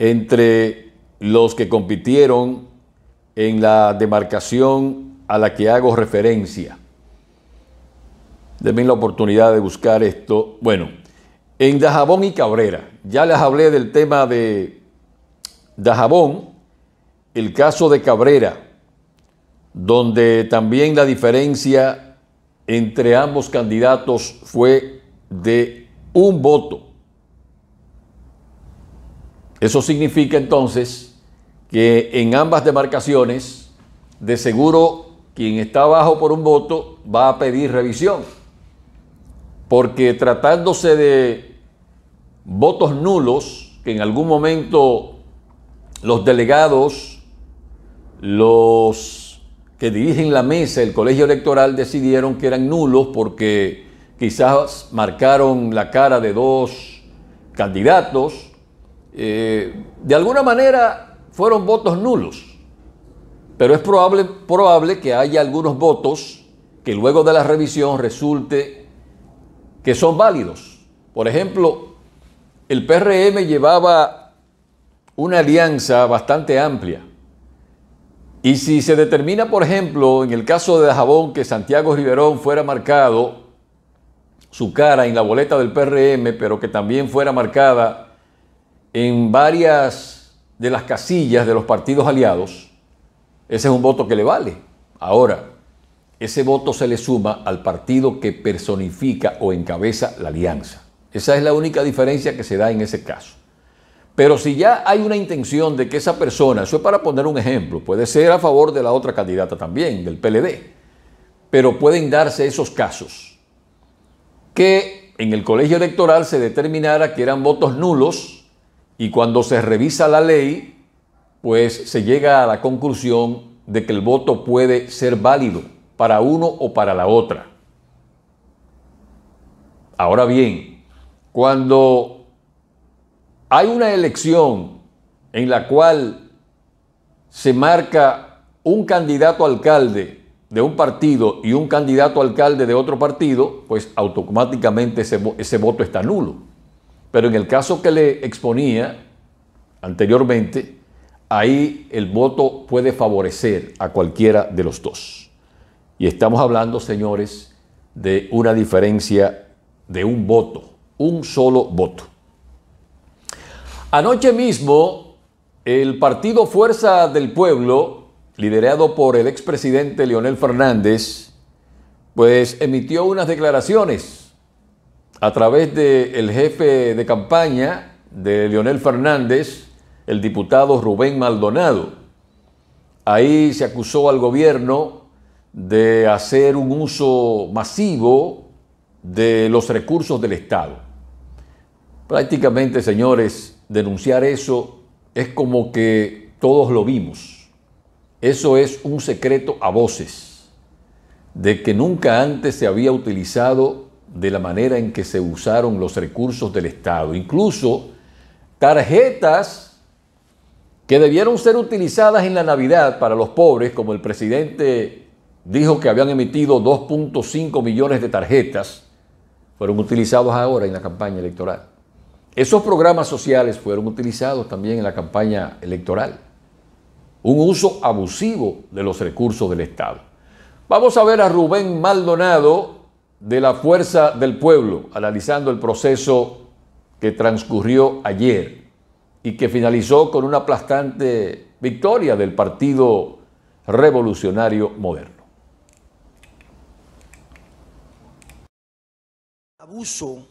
entre los que compitieron en la demarcación a la que hago referencia. Denme la oportunidad de buscar esto. Bueno, en Dajabón y Cabrera, ya les hablé del tema de Dajabón, el caso de Cabrera, donde también la diferencia entre ambos candidatos fue de un voto. Eso significa entonces que en ambas demarcaciones, de seguro quien está abajo por un voto va a pedir revisión, porque tratándose de votos nulos, que en algún momento los delegados, los que dirigen la mesa, el colegio electoral, decidieron que eran nulos porque quizás marcaron la cara de dos candidatos, eh, de alguna manera fueron votos nulos, pero es probable, probable que haya algunos votos que luego de la revisión resulte que son válidos. Por ejemplo, el PRM llevaba una alianza bastante amplia. Y si se determina, por ejemplo, en el caso de Jabón, que Santiago Riverón fuera marcado su cara en la boleta del PRM, pero que también fuera marcada en varias de las casillas de los partidos aliados, ese es un voto que le vale. Ahora, ese voto se le suma al partido que personifica o encabeza la alianza. Esa es la única diferencia que se da en ese caso. Pero si ya hay una intención de que esa persona, eso es para poner un ejemplo, puede ser a favor de la otra candidata también, del PLD, pero pueden darse esos casos que en el colegio electoral se determinara que eran votos nulos y cuando se revisa la ley, pues se llega a la conclusión de que el voto puede ser válido para uno o para la otra. Ahora bien, cuando hay una elección en la cual se marca un candidato alcalde de un partido y un candidato alcalde de otro partido, pues automáticamente ese, voto está nulo. Pero en el caso que le exponía anteriormente, ahí el voto puede favorecer a cualquiera de los dos. Y estamos hablando, señores, de una diferencia de un voto, un solo voto. Anoche mismo, el partido Fuerza del Pueblo, liderado por el expresidente Leonel Fernández, pues emitió unas declaraciones a través del jefe de campaña de Leonel Fernández, el diputado Rubén Maldonado. Ahí se acusó al gobierno de hacer un uso masivo de los recursos del Estado. Prácticamente, señores, denunciar eso es como que todos lo vimos. Eso es un secreto a voces, de que nunca antes se había utilizado de la manera en que se usaron los recursos del Estado, incluso tarjetas que debieron ser utilizadas en la Navidad para los pobres, como el presidente dijo que habían emitido 2.5 millones de tarjetas, fueron utilizados ahora en la campaña electoral. Esos programas sociales fueron utilizados también en la campaña electoral. Un uso abusivo de los recursos del Estado. Vamos a ver a Rubén Maldonado de la fuerza del pueblo, analizando el proceso que transcurrió ayer y que finalizó con una aplastante victoria del Partido Revolucionario Moderno. Abuso